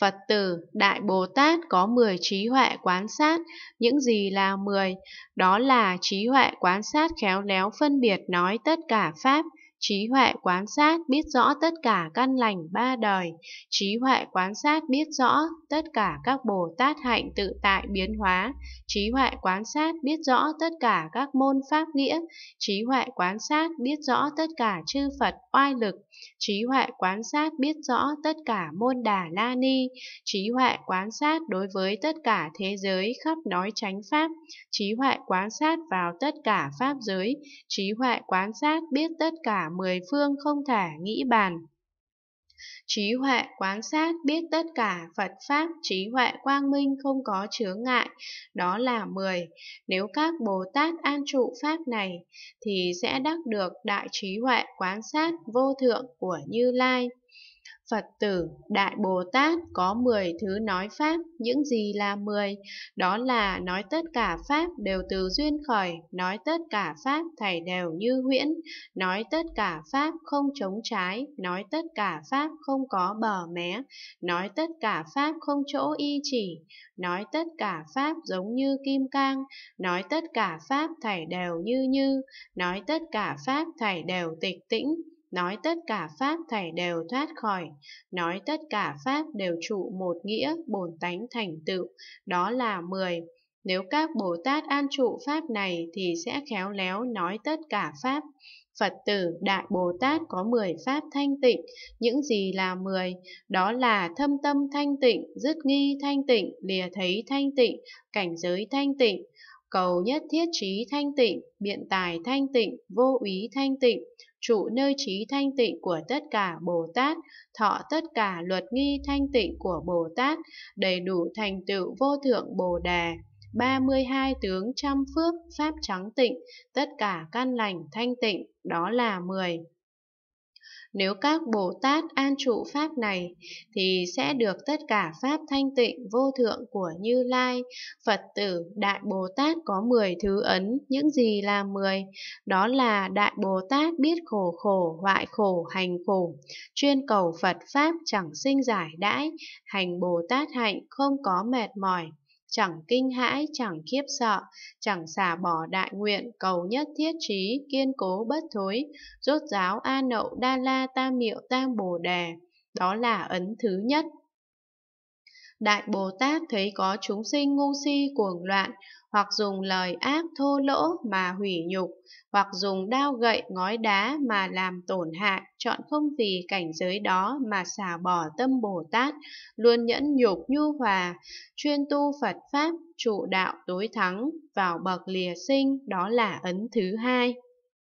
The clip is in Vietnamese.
Phật tử, Đại Bồ Tát có 10 trí huệ quán sát, những gì là 10? Đó là trí huệ quán sát khéo léo phân biệt nói tất cả Pháp, Trí huệ quán sát biết rõ tất cả căn lành ba đời, trí huệ quán sát biết rõ tất cả các Bồ Tát hạnh tự tại biến hóa, trí huệ quán sát biết rõ tất cả các môn pháp nghĩa, trí huệ quán sát biết rõ tất cả chư Phật oai lực, trí huệ quán sát biết rõ tất cả môn đà la ni, trí huệ quán sát đối với tất cả thế giới khắp nói chánh pháp, trí huệ quán sát vào tất cả pháp giới, trí huệ quán sát biết tất cả mười phương không thể nghĩ bàn. Trí huệ quán sát biết tất cả Phật Pháp, trí huệ quang minh không có chướng ngại, đó là 10. Nếu các Bồ Tát an trụ Pháp này, thì sẽ đắc được đại trí huệ quán sát vô thượng của Như Lai. Phật tử, Đại Bồ Tát có 10 thứ nói Pháp, những gì là 10? Đó là nói tất cả Pháp đều từ duyên khởi, nói tất cả Pháp thảy đều như huyễn, nói tất cả Pháp không chống trái, nói tất cả Pháp không có bờ mé, nói tất cả Pháp không chỗ y chỉ, nói tất cả Pháp giống như kim cang, nói tất cả Pháp thảy đều như như, nói tất cả Pháp thảy đều tịch tĩnh, nói tất cả pháp thảy đều thoát khỏi, nói tất cả pháp đều trụ một nghĩa bổn tánh thành tựu, đó là mười Nếu các Bồ Tát an trụ pháp này thì sẽ khéo léo nói tất cả pháp. Phật tử Đại Bồ Tát có 10 pháp thanh tịnh, những gì là 10? Đó là thâm tâm thanh tịnh, dứt nghi thanh tịnh, lìa thấy thanh tịnh, cảnh giới thanh tịnh cầu nhất thiết trí thanh tịnh, biện tài thanh tịnh, vô úy thanh tịnh, trụ nơi trí thanh tịnh của tất cả Bồ Tát, thọ tất cả luật nghi thanh tịnh của Bồ Tát, đầy đủ thành tựu vô thượng Bồ Đà. 32 tướng trăm phước, pháp trắng tịnh, tất cả căn lành thanh tịnh, đó là 10. Nếu các Bồ Tát an trụ Pháp này, thì sẽ được tất cả Pháp thanh tịnh vô thượng của Như Lai. Phật tử Đại Bồ Tát có 10 thứ ấn, những gì là 10? Đó là Đại Bồ Tát biết khổ khổ, hoại khổ, hành khổ, chuyên cầu Phật Pháp chẳng sinh giải đãi, hành Bồ Tát hạnh không có mệt mỏi chẳng kinh hãi, chẳng khiếp sợ, chẳng xả bỏ đại nguyện, cầu nhất thiết trí, kiên cố bất thối, rốt giáo A Nậu Đa La Tam Miệu Tam Bồ Đề. Đó là ấn thứ nhất Đại Bồ Tát thấy có chúng sinh ngu si cuồng loạn, hoặc dùng lời ác thô lỗ mà hủy nhục, hoặc dùng đao gậy ngói đá mà làm tổn hại, chọn không vì cảnh giới đó mà xả bỏ tâm Bồ Tát, luôn nhẫn nhục nhu hòa, chuyên tu Phật Pháp, trụ đạo tối thắng, vào bậc lìa sinh, đó là ấn thứ hai.